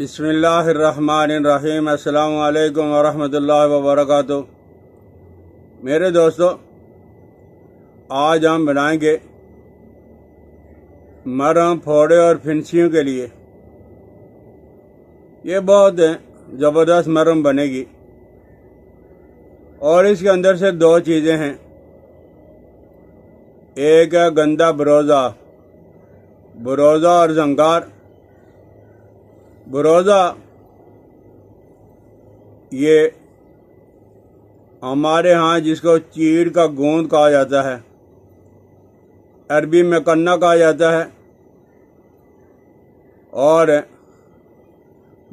बिसमीम अल्लाम वरहमल वर्क मेरे दोस्तों आज हम बनाएंगे मरम फोड़े और फिंसियों के लिए ये बहुत ज़बरदस्त मरम बनेगी और इसके अंदर से दो चीज़ें हैं एक है गंदा बरोज़ा बरोज़ा और जंगार बरोज़ा ये हमारे यहाँ जिसको चीड़ का गोंद कहा जाता है अरबी में कन्ना कहा जाता है और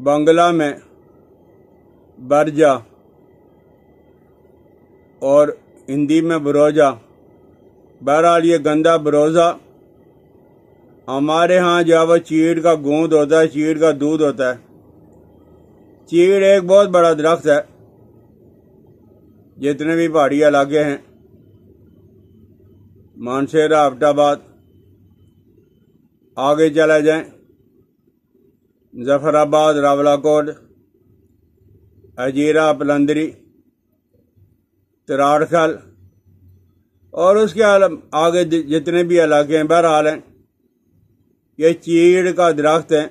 बंगला में बरजा और हिंदी में बरोजा बहरहाल ये गंदा बरोज़ा हमारे यहाँ जो है वो चीड़ का गोंद होता है चीड़ का दूध होता है चीड़ एक बहुत बड़ा दरख्त है जितने भी पहाड़ी इलाके हैं मानसेरा आफ्टाबाद आगे चला जाए जफराबाद रावलाकोट अजीरा पलंदरी तराड़खल और उसके आगे जितने भी इलाके हैं बहरहाल हैं ये चीड़ का दरख्त है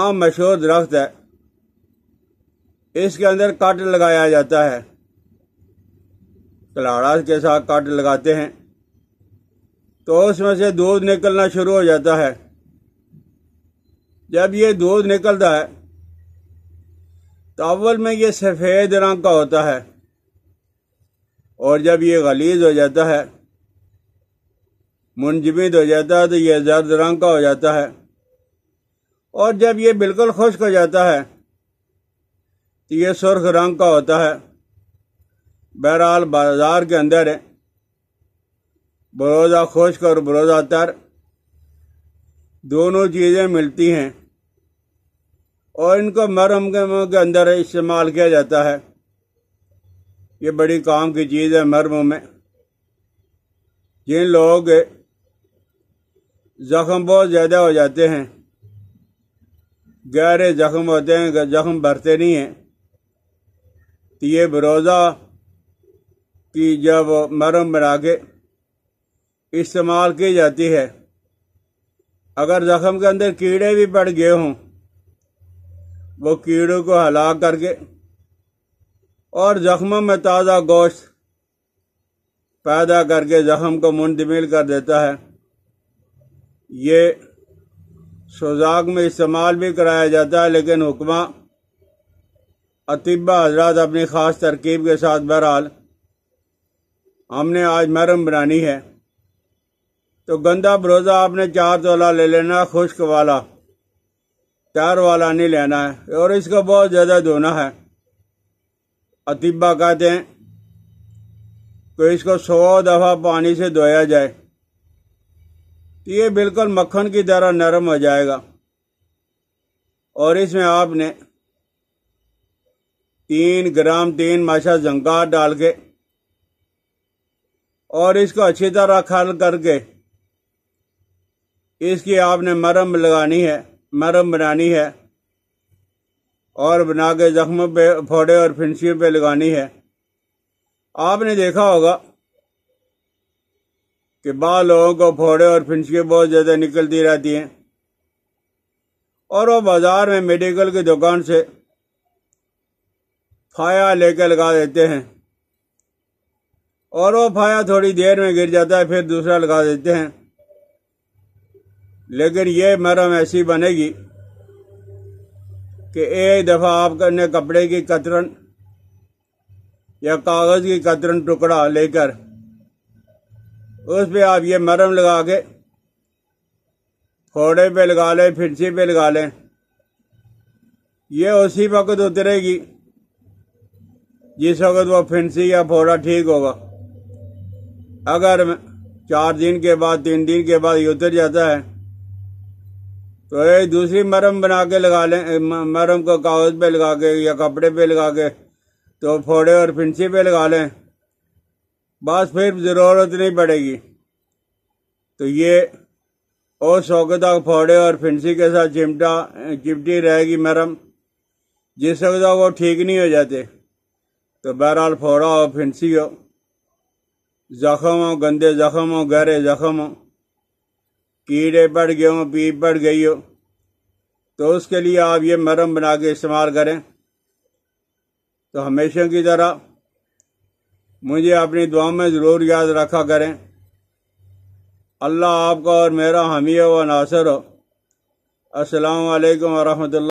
आम मशहूर दरख्त है इसके अंदर काट लगाया जाता है कलाड़ा के साथ काट लगाते हैं तो उसमें से दूध निकलना शुरू हो जाता है जब ये दूध निकलता है तावल तो में ये सफ़ेद रंग का होता है और जब ये गलीज हो जाता है मुंजमिद हो जाता है तो ये जर्द रंग का हो जाता है और जब ये बिल्कुल खुश्क हो जाता है तो ये सुर्ख रंग का होता है बहरहाल बाजार के अंदर है बरोज़ा खुश्क और बरोज़ा तर दोनों चीज़ें मिलती हैं और इनको मरहम के मुँह के अंदर इस्तेमाल किया जाता है ये बड़ी काम की चीज़ है मरमों में जिन लोग जख्म बहुत ज़्यादा हो जाते हैं गहरे जख्म होते हैं जख्म भरते नहीं हैं तो ये बरोज़ा की जब मरम बना के इस्तेमाल की जाती है अगर ज़ख्म के अंदर कीड़े भी पड़ गए हों वो कीड़ों को हला करके और ज़ख्मों में ताज़ा गोश्त पैदा करके ज़ख्म को मुंतमिल कर देता है ये सोजाग में इस्तेमाल भी कराया जाता है लेकिन हुक्मा अतिबा हजरात अपनी ख़ास तरकीब के साथ बहरहाल हमने आज मरम बनानी है तो गंदा भरोजा आपने चार तोला ले लेना खुश्क वाला चार वाला नहीं लेना है और इसको बहुत ज़्यादा धोना है अतिबा कहते हैं तो इसको सौ दफ़ा पानी से धोया जाए तो ये बिल्कुल मक्खन की तरह नरम हो जाएगा और इसमें आपने तीन ग्राम तीन माशा जंगार डाल के और इसको अच्छी तरह खल करके इसकी आपने मरम लगानी है मरम बनानी है और बना के जख्म पे फोड़े और फिंसियों पे लगानी है आपने देखा होगा कि बहुत लोगों को फोड़े और फिंचके बहुत ज़्यादा निकलती रहती हैं और वो बाज़ार में मेडिकल की दुकान से फाया लेकर लगा देते हैं और वो फाया थोड़ी देर में गिर जाता है फिर दूसरा लगा देते हैं लेकिन ये मरम ऐसी बनेगी कि एक दफ़ा आपने कपड़े की कतरन या कागज़ की कतरन टुकड़ा लेकर उस पे आप ये मरम लगा के फोड़े पे लगा लें फिरसी पे लगा लें ये उसी वक्त उतरेगी जिस वक्त वो फिंसी या फोड़ा ठीक होगा अगर चार दिन के बाद तीन दिन के बाद ये उतर जाता है तो ये दूसरी मरम बना के लगा लें मरम को कागज पे लगा के या कपड़े पे लगा के तो फोड़े और फिंसी पे लगा लें बस फिर ज़रूरत नहीं पड़ेगी तो ये और तक फोड़े और फिंसी के साथ चिमटा चिमटी रहेगी मरम जिस वक्त वो ठीक नहीं हो जाते तो बहरहाल फोड़ा हो फिंसी हो जख्म हो गंदे जख्म हो गहरे जख्म हो कीड़े पड़ गए हों पीप पड़ गई हो तो उसके लिए आप ये मरम बना के इस्तेमाल करें तो हमेशा की तरह मुझे अपनी दुआ में ज़रूर याद रखा करें अल्लाह आपका और मेरा हमी व नासर हो असलकम वरहमल